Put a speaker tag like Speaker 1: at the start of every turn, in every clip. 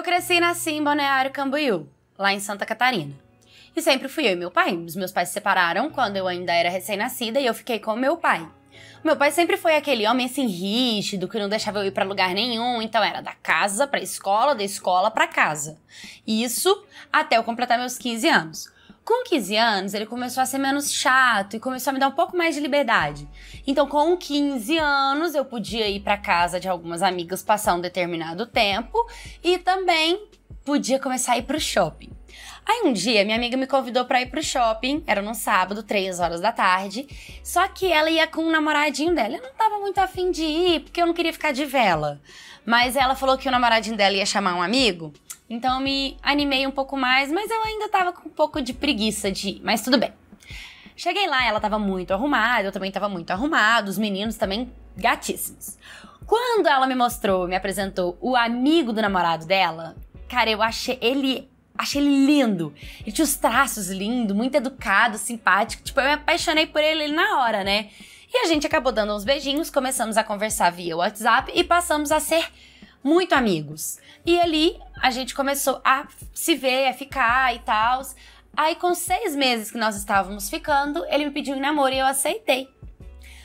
Speaker 1: Eu cresci e nasci em Boneário Camboriú, lá em Santa Catarina. E sempre fui eu e meu pai. Os meus pais se separaram quando eu ainda era recém-nascida e eu fiquei com meu pai. Meu pai sempre foi aquele homem assim rígido, que não deixava eu ir para lugar nenhum, então era da casa para escola, da escola para casa. Isso até eu completar meus 15 anos. Com 15 anos, ele começou a ser menos chato e começou a me dar um pouco mais de liberdade. Então, com 15 anos, eu podia ir para casa de algumas amigas passar um determinado tempo e também podia começar a ir pro shopping. Aí um dia, minha amiga me convidou para ir pro shopping, era num sábado, 3 horas da tarde. Só que ela ia com o namoradinho dela. Eu não tava muito afim de ir, porque eu não queria ficar de vela. Mas ela falou que o namoradinho dela ia chamar um amigo. Então eu me animei um pouco mais, mas eu ainda tava com um pouco de preguiça de ir, mas tudo bem. Cheguei lá, ela tava muito arrumada, eu também tava muito arrumado, os meninos também gatíssimos. Quando ela me mostrou, me apresentou o amigo do namorado dela, cara, eu achei ele achei ele lindo. Ele tinha os traços lindo, muito educado, simpático. Tipo, eu me apaixonei por ele, ele na hora, né? E a gente acabou dando uns beijinhos, começamos a conversar via WhatsApp e passamos a ser muito amigos. E ali a gente começou a se ver, a ficar e tal. Aí, com seis meses que nós estávamos ficando, ele me pediu em namoro e eu aceitei.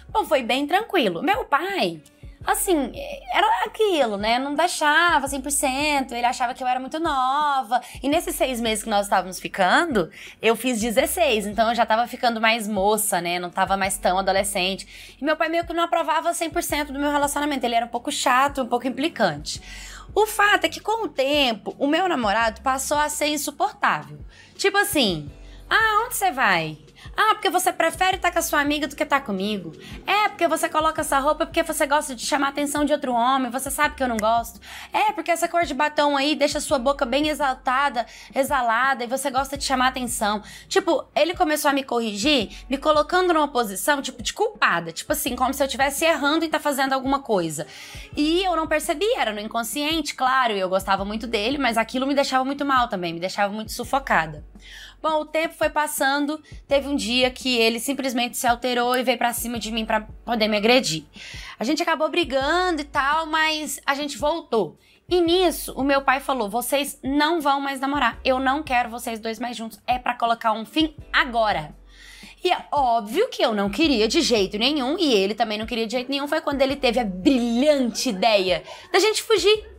Speaker 1: Bom, foi bem tranquilo. Meu pai assim, era aquilo, né? Não deixava 100%, ele achava que eu era muito nova. E nesses seis meses que nós estávamos ficando, eu fiz 16, então eu já estava ficando mais moça, né? Não estava mais tão adolescente. E meu pai meio que não aprovava 100% do meu relacionamento, ele era um pouco chato, um pouco implicante. O fato é que com o tempo, o meu namorado passou a ser insuportável. Tipo assim, ah, onde você vai? Ah, porque você prefere estar tá com a sua amiga do que estar tá comigo. É, porque você coloca essa roupa porque você gosta de chamar a atenção de outro homem, você sabe que eu não gosto. É, porque essa cor de batom aí deixa a sua boca bem exaltada, exalada, e você gosta de chamar a atenção. Tipo, ele começou a me corrigir, me colocando numa posição, tipo, de culpada. Tipo assim, como se eu estivesse errando e tá fazendo alguma coisa. E eu não percebi, era no inconsciente, claro, e eu gostava muito dele, mas aquilo me deixava muito mal também, me deixava muito sufocada. Bom, o tempo foi passando, teve um dia que ele simplesmente se alterou e veio para cima de mim para poder me agredir. A gente acabou brigando e tal, mas a gente voltou. E nisso, o meu pai falou: "Vocês não vão mais namorar. Eu não quero vocês dois mais juntos. É para colocar um fim agora." E é óbvio que eu não queria de jeito nenhum, e ele também não queria de jeito nenhum. Foi quando ele teve a brilhante ideia da gente fugir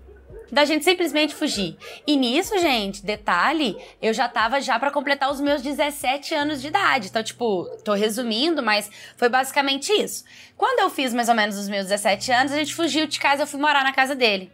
Speaker 1: da gente simplesmente fugir. E nisso, gente, detalhe, eu já tava já para completar os meus 17 anos de idade. Então, tipo, tô resumindo, mas foi basicamente isso. Quando eu fiz mais ou menos os meus 17 anos, a gente fugiu de casa, eu fui morar na casa dele.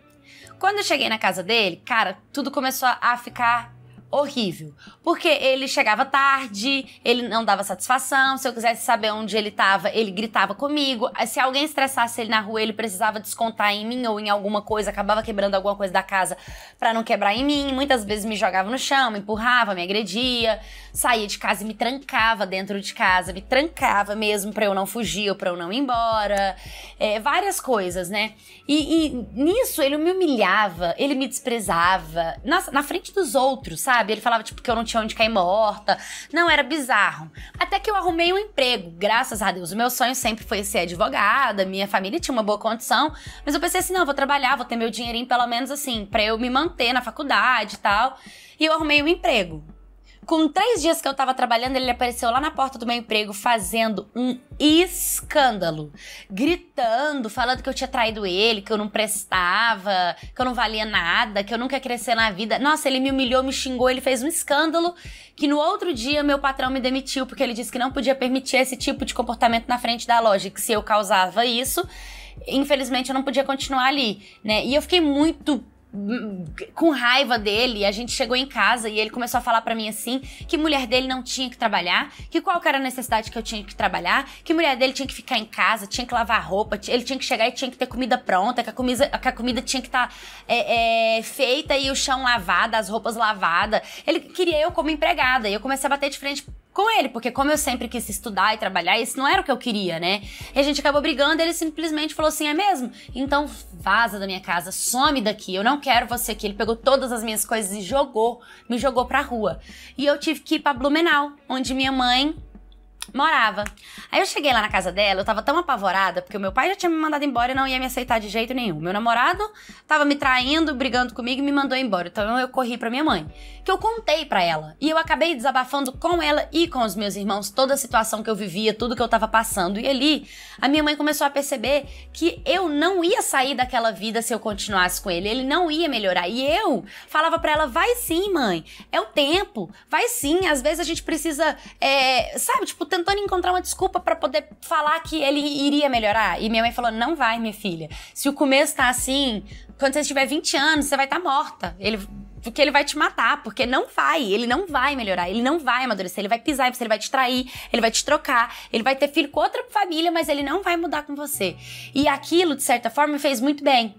Speaker 1: Quando eu cheguei na casa dele, cara, tudo começou a ficar horrível. Porque ele chegava tarde, ele não dava satisfação. Se eu quisesse saber onde ele estava, ele gritava comigo. Se alguém estressasse ele na rua, ele precisava descontar em mim ou em alguma coisa, acabava quebrando alguma coisa da casa para não quebrar em mim. Muitas vezes me jogava no chão, me empurrava, me agredia saía de casa e me trancava dentro de casa, me trancava mesmo para eu não fugir ou pra eu não ir embora. É, várias coisas, né? E, e, nisso ele me humilhava, ele me desprezava, na, na frente dos outros, sabe? Ele falava, tipo, que eu não tinha onde cair morta. Não, era bizarro. Até que eu arrumei um emprego, graças a Deus. O meu sonho sempre foi ser advogada, minha família tinha uma boa condição, mas eu pensei assim, não, vou trabalhar, vou ter meu dinheirinho pelo menos assim, para eu me manter na faculdade e tal. E eu arrumei um emprego. Com três dias que eu tava trabalhando, ele apareceu lá na porta do meu emprego fazendo um escândalo. Gritando, falando que eu tinha traído ele, que eu não prestava, que eu não valia nada, que eu nunca ia crescer na vida. Nossa, ele me humilhou, me xingou, ele fez um escândalo que no outro dia meu patrão me demitiu porque ele disse que não podia permitir esse tipo de comportamento na frente da loja, que se eu causava isso, infelizmente eu não podia continuar ali, né? E eu fiquei muito com raiva dele, a gente chegou em casa e ele começou a falar para mim assim, que mulher dele não tinha que trabalhar, que qual era a necessidade que eu tinha que trabalhar, que mulher dele tinha que ficar em casa, tinha que lavar roupa, ele tinha que chegar e tinha que ter comida pronta, que a comida, que a comida tinha que estar tá, é, é, feita e o chão lavado, as roupas lavadas. Ele queria eu como empregada e eu comecei a bater de frente com ele, porque como eu sempre quis estudar e trabalhar, isso não era o que eu queria, né? E a gente acabou brigando, ele simplesmente falou assim: "É mesmo? Então vaza da minha casa, some daqui, eu não quero você aqui". Ele pegou todas as minhas coisas e jogou, me jogou pra rua. E eu tive que ir para Blumenau, onde minha mãe Morava. Aí eu cheguei lá na casa dela, eu tava tão apavorada, porque o meu pai já tinha me mandado embora e não ia me aceitar de jeito nenhum. Meu namorado tava me traindo, brigando comigo e me mandou embora. Então eu corri pra minha mãe, que eu contei pra ela. E eu acabei desabafando com ela e com os meus irmãos toda a situação que eu vivia, tudo que eu tava passando. E ali, a minha mãe começou a perceber que eu não ia sair daquela vida se eu continuasse com ele. Ele não ia melhorar. E eu falava pra ela: vai sim, mãe, é o tempo, vai sim. Às vezes a gente precisa, é, sabe, tipo, tentando encontrar uma desculpa para poder falar que ele iria melhorar. E minha mãe falou: não vai, minha filha. Se o começo tá assim, quando você tiver 20 anos, você vai estar tá morta. Ele porque ele vai te matar, porque não vai, ele não vai melhorar, ele não vai amadurecer, ele vai pisar em você, ele vai te trair, ele vai te trocar, ele vai ter filho com outra família, mas ele não vai mudar com você. E aquilo, de certa forma, me fez muito bem,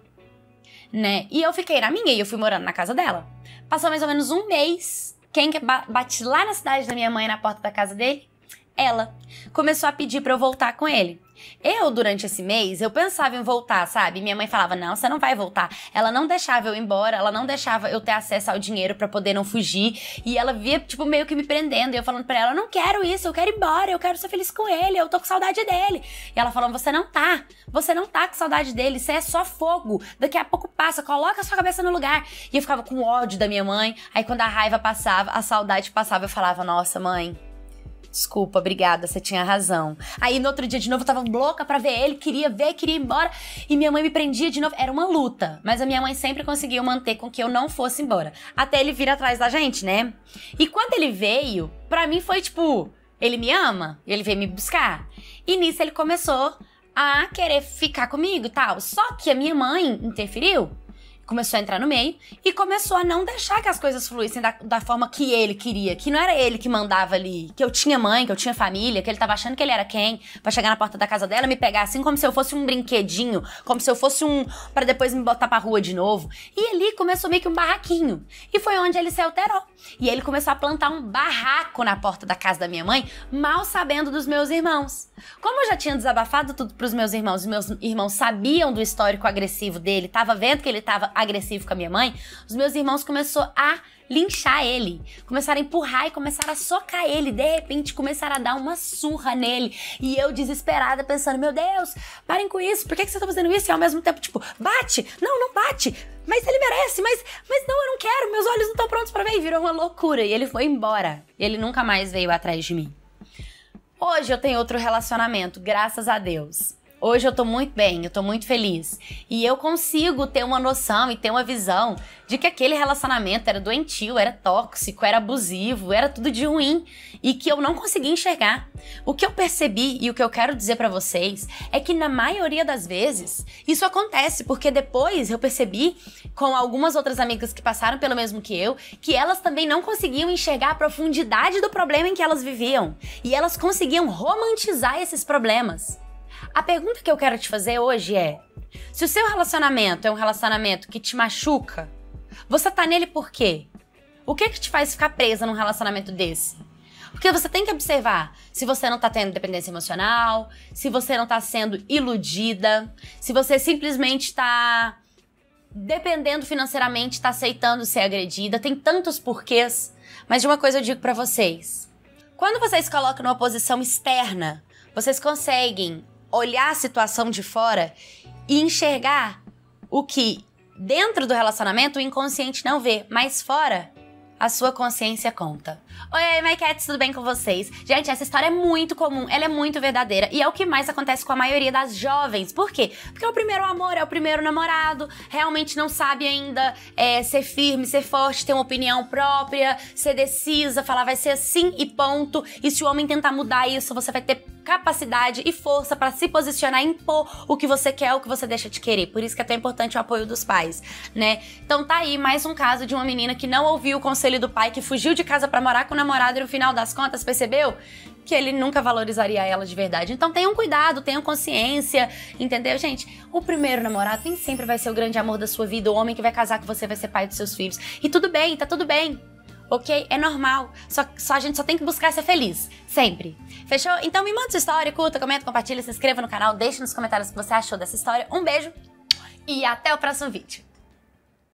Speaker 1: né? E eu fiquei na minha e eu fui morando na casa dela. Passou mais ou menos um mês, quem bate lá na cidade da minha mãe, na porta da casa dele? ela. Começou a pedir para eu voltar com ele. Eu, durante esse mês, eu pensava em voltar, sabe? Minha mãe falava: "Não, você não vai voltar". Ela não deixava eu ir embora, ela não deixava eu ter acesso ao dinheiro para poder não fugir, e ela via tipo meio que me prendendo, e eu falando para ela: "Não quero isso, eu quero ir embora, eu quero ser feliz com ele, eu tô com saudade dele". E ela falando: "Você não tá. Você não tá com saudade dele, você é só fogo. Daqui a pouco passa, coloca a sua cabeça no lugar". E eu ficava com ódio da minha mãe. Aí quando a raiva passava, a saudade passava, eu falava: "Nossa, mãe, Desculpa, obrigada, você tinha razão. Aí no outro dia de novo eu tava louca pra ver ele, queria ver, queria ir embora. E minha mãe me prendia de novo. Era uma luta. Mas a minha mãe sempre conseguiu manter com que eu não fosse embora. Até ele vir atrás da gente, né? E quando ele veio, pra mim foi tipo: ele me ama, ele veio me buscar. E nisso ele começou a querer ficar comigo e tal. Só que a minha mãe interferiu começou a entrar no meio e começou a não deixar que as coisas fluíssem da, da, forma que ele queria, que não era ele que mandava ali, que eu tinha mãe, que eu tinha família, que ele tava achando que ele era quem, para chegar na porta da casa dela, me pegar assim como se eu fosse um brinquedinho, como se eu fosse um para depois me botar para rua de novo. E ali começou meio que um barraquinho. E foi onde ele se alterou. E ele começou a plantar um barraco na porta da casa da minha mãe, mal sabendo dos meus irmãos. Como eu já tinha desabafado tudo pros meus irmãos, e meus irmãos sabiam do histórico agressivo dele, tava vendo que ele tava agressivo com a minha mãe, os meus irmãos começaram a linchar ele. Começaram a empurrar e começaram a socar ele. De repente, começaram a dar uma surra nele. E eu, desesperada, pensando: meu Deus, parem com isso, por que, que está fazendo isso? E ao mesmo tempo, tipo, bate! Não, não bate! Mas ele merece, mas, mas não, eu não quero, meus olhos não estão prontos para ver. E virou uma loucura. E ele foi embora. ele nunca mais veio atrás de mim. Hoje eu tenho outro relacionamento, graças a Deus. Hoje eu tô muito bem, eu tô muito feliz. E eu consigo ter uma noção e ter uma visão de que aquele relacionamento era doentio, era tóxico, era abusivo, era tudo de ruim e que eu não conseguia enxergar. O que eu percebi e o que eu quero dizer para vocês é que na maioria das vezes isso acontece, porque depois eu percebi com algumas outras amigas que passaram pelo mesmo que eu, que elas também não conseguiam enxergar a profundidade do problema em que elas viviam e elas conseguiam romantizar esses problemas. A pergunta que eu quero te fazer hoje é: se o seu relacionamento é um relacionamento que te machuca, você tá nele por quê? O que que te faz ficar presa num relacionamento desse? Porque você tem que observar se você não tá tendo dependência emocional, se você não tá sendo iludida, se você simplesmente tá dependendo financeiramente, tá aceitando ser agredida. Tem tantos porquês, mas de uma coisa eu digo para vocês. Quando vocês colocam numa posição externa, vocês conseguem olhar a situação de fora e enxergar o que dentro do relacionamento o inconsciente não vê, mas fora a sua consciência conta. Oi, oi, Cats, tudo bem com vocês? Gente, essa história é muito comum, ela é muito verdadeira e é o que mais acontece com a maioria das jovens. Por quê? Porque é o primeiro amor, é o primeiro namorado, realmente não sabe ainda é, ser firme, ser forte, ter uma opinião própria, ser decisa, falar vai ser assim e ponto. E se o homem tentar mudar isso, você vai ter capacidade e força para se posicionar e impor o que você quer, o que você deixa de querer. Por isso que é tão importante o apoio dos pais, né? Então tá aí mais um caso de uma menina que não ouviu o conselho do pai, que fugiu de casa para morar com o namorado e no final das contas percebeu que ele nunca valorizaria ela de verdade. Então tenham cuidado, tenham consciência, entendeu, gente? O primeiro namorado nem sempre vai ser o grande amor da sua vida, o homem que vai casar com você vai ser pai dos seus filhos. E tudo bem, tá tudo bem ok? É normal. Só, só, a gente só tem que buscar ser feliz. Sempre. Fechou? Então me manda sua história, curta, comenta, compartilha, se inscreva no canal, deixe nos comentários o que você achou dessa história. Um beijo e até o próximo vídeo.